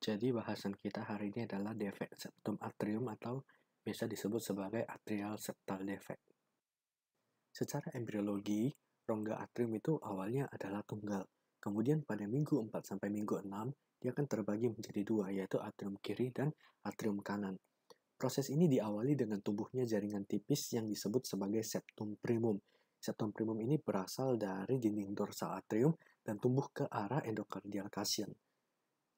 Jadi bahasan kita hari ini adalah defect septum atrium atau biasa disebut sebagai atrial septal defect. Secara embriologi, rongga atrium itu awalnya adalah tunggal. Kemudian pada minggu 4 sampai minggu 6, dia akan terbagi menjadi dua, yaitu atrium kiri dan atrium kanan. Proses ini diawali dengan tumbuhnya jaringan tipis yang disebut sebagai septum primum. Septum primum ini berasal dari dinding dorsal atrium dan tumbuh ke arah endokardial kasian.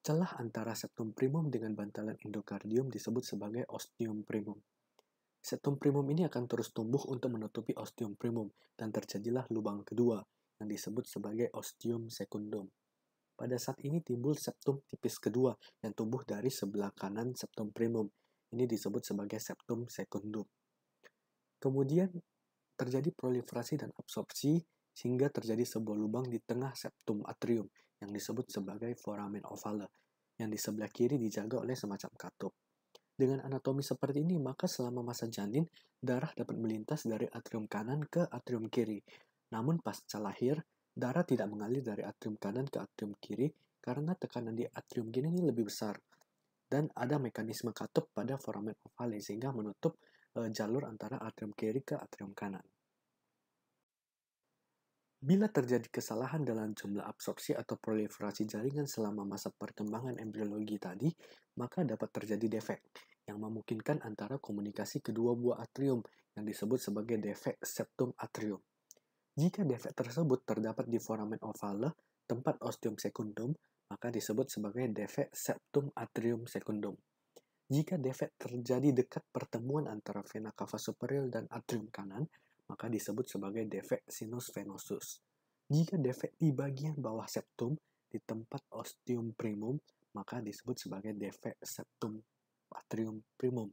Celah antara septum primum dengan bantalan endokardium disebut sebagai ostium primum. Septum primum ini akan terus tumbuh untuk menutupi ostium primum dan terjadilah lubang kedua yang disebut sebagai ostium secundum. Pada saat ini timbul septum tipis kedua yang tumbuh dari sebelah kanan septum primum. Ini disebut sebagai septum secundum. Kemudian terjadi proliferasi dan absorpsi sehingga terjadi sebuah lubang di tengah septum atrium yang disebut sebagai foramen ovale, yang di sebelah kiri dijaga oleh semacam katup. Dengan anatomi seperti ini, maka selama masa janin, darah dapat melintas dari atrium kanan ke atrium kiri. Namun pasca lahir, darah tidak mengalir dari atrium kanan ke atrium kiri karena tekanan di atrium kiri ini lebih besar. Dan ada mekanisme katup pada foramen ovale sehingga menutup eh, jalur antara atrium kiri ke atrium kanan. Bila terjadi kesalahan dalam jumlah absorpsi atau proliferasi jaringan selama masa perkembangan embriologi tadi, maka dapat terjadi defek yang memungkinkan antara komunikasi kedua buah atrium yang disebut sebagai defek septum atrium. Jika defek tersebut terdapat di foramen ovale, tempat ostium secundum, maka disebut sebagai defek septum atrium secundum. Jika defek terjadi dekat pertemuan antara vena cava superior dan atrium kanan, maka disebut sebagai defek sinus venosus. Jika defek di bagian bawah septum di tempat ostium primum, maka disebut sebagai defek septum atrium primum.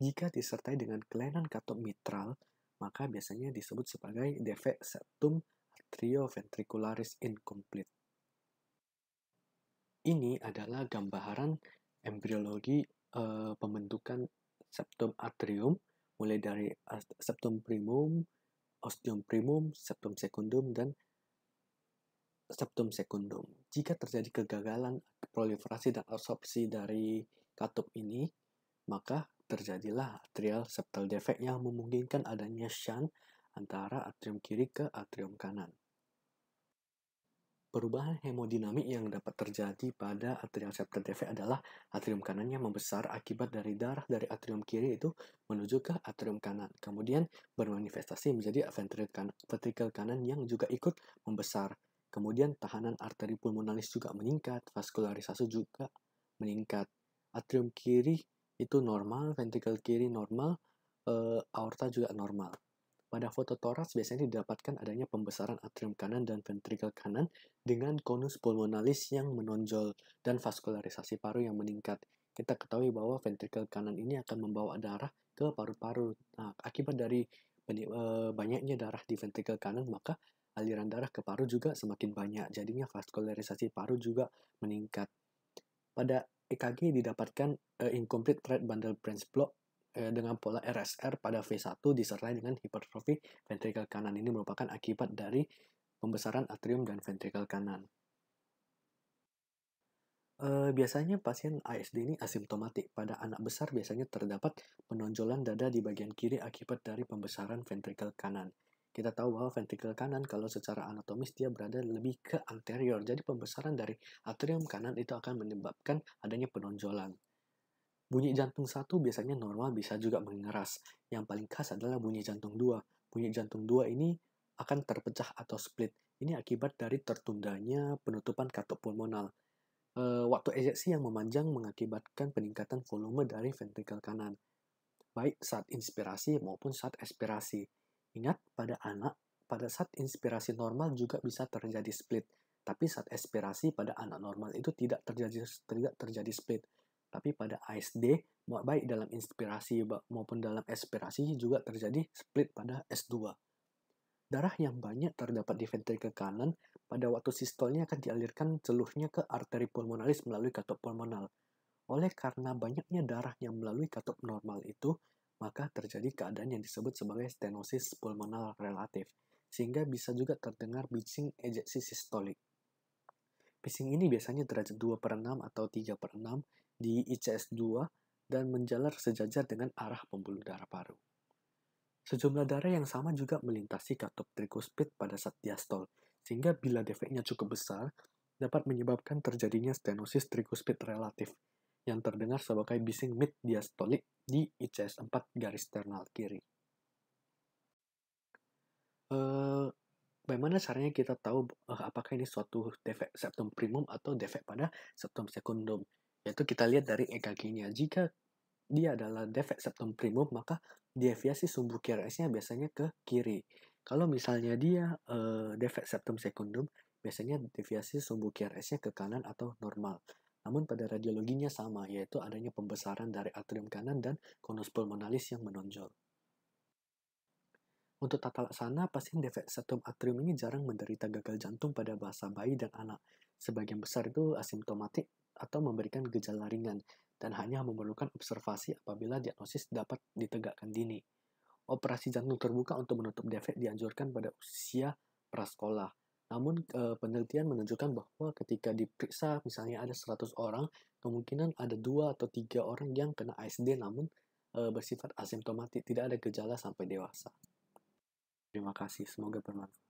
Jika disertai dengan kelainan katup mitral, maka biasanya disebut sebagai defek septum atrioventricularis incomplete. Ini adalah gambaran embriologi e, eh, pembentukan septum atrium mulai dari septum primum, ostium primum, septum secundum, dan septum secundum. Jika terjadi kegagalan proliferasi dan absorpsi dari katup ini, maka terjadilah atrial septal defect yang memungkinkan adanya shunt antara atrium kiri ke atrium kanan. Perubahan hemodinamik yang dapat terjadi pada atrial septal DV adalah atrium kanannya membesar akibat dari darah dari atrium kiri itu menuju ke atrium kanan. Kemudian bermanifestasi menjadi kan-, ventrikel kanan yang juga ikut membesar. Kemudian tahanan arteri pulmonalis juga meningkat, vaskularisasi juga meningkat. Atrium kiri itu normal, ventrikel kiri normal, e, aorta juga normal. Pada foto toras biasanya didapatkan adanya pembesaran atrium kanan dan ventrikel kanan dengan konus pulmonalis yang menonjol dan vaskularisasi paru yang meningkat. Kita ketahui bahwa ventrikel kanan ini akan membawa darah ke paru-paru. Nah, akibat dari eh, banyaknya darah di ventrikel kanan, maka aliran darah ke paru juga semakin banyak. Jadinya vaskularisasi paru juga meningkat. Pada EKG didapatkan uh, incomplete right bundle branch block eh, dengan pola RSR pada V1 disertai dengan hipertrofi ventrikel kanan. Ini merupakan akibat dari pembesaran atrium dan ventrikel kanan. E, biasanya pasien ASD ini asimptomatik. Pada anak besar biasanya terdapat penonjolan dada di bagian kiri akibat dari pembesaran ventrikel kanan. Kita tahu bahwa ventrikel kanan kalau secara anatomis dia berada lebih ke anterior. Jadi pembesaran dari atrium kanan itu akan menyebabkan adanya penonjolan. Bunyi jantung satu biasanya normal bisa juga mengeras. Yang paling khas adalah bunyi jantung dua. Bunyi jantung dua ini akan terpecah atau split. Ini akibat dari tertundanya penutupan katup pulmonal. E, waktu ejeksi yang memanjang mengakibatkan peningkatan volume dari ventrikel kanan, baik saat inspirasi maupun saat ekspirasi. Ingat, pada anak, pada saat inspirasi normal juga bisa terjadi split, tapi saat ekspirasi pada anak normal itu tidak terjadi tidak terjadi split tapi pada ASD, baik dalam inspirasi maupun dalam aspirasi juga terjadi split pada S2. Darah yang banyak terdapat di ventrikel kanan pada waktu sistolnya akan dialirkan celuhnya ke arteri pulmonalis melalui katup pulmonal. Oleh karena banyaknya darah yang melalui katup normal itu, maka terjadi keadaan yang disebut sebagai stenosis pulmonal relatif, sehingga bisa juga terdengar bising ejeksi sistolik. Bising ini biasanya derajat 2 per 6 atau 3 per 6 di ICS2 dan menjalar sejajar dengan arah pembuluh darah paru. Sejumlah darah yang sama juga melintasi katup trikospit pada saat diastol, sehingga bila defeknya cukup besar, dapat menyebabkan terjadinya stenosis trikospit relatif, yang terdengar sebagai bising mid diastolik di ICS4 garis sternal kiri. Uh, bagaimana caranya kita tahu uh, apakah ini suatu defek septum primum atau defek pada septum sekundum? Yaitu kita lihat dari EKG-nya. Jika dia adalah defect septum primum, maka deviasi sumbu QRS-nya biasanya ke kiri. Kalau misalnya dia uh, defect septum secundum, biasanya deviasi sumbu QRS-nya ke kanan atau normal. Namun pada radiologinya sama, yaitu adanya pembesaran dari atrium kanan dan konus pulmonalis yang menonjol. Untuk tata laksana, pasien defect septum atrium ini jarang menderita gagal jantung pada bahasa bayi dan anak. Sebagian besar itu asimptomatik atau memberikan gejala ringan dan hanya memerlukan observasi apabila diagnosis dapat ditegakkan dini. Operasi jantung terbuka untuk menutup defek dianjurkan pada usia prasekolah. Namun eh, penelitian menunjukkan bahwa ketika diperiksa misalnya ada 100 orang, kemungkinan ada dua atau tiga orang yang kena ASD namun eh, bersifat asimptomatik, tidak ada gejala sampai dewasa. Terima kasih, semoga bermanfaat.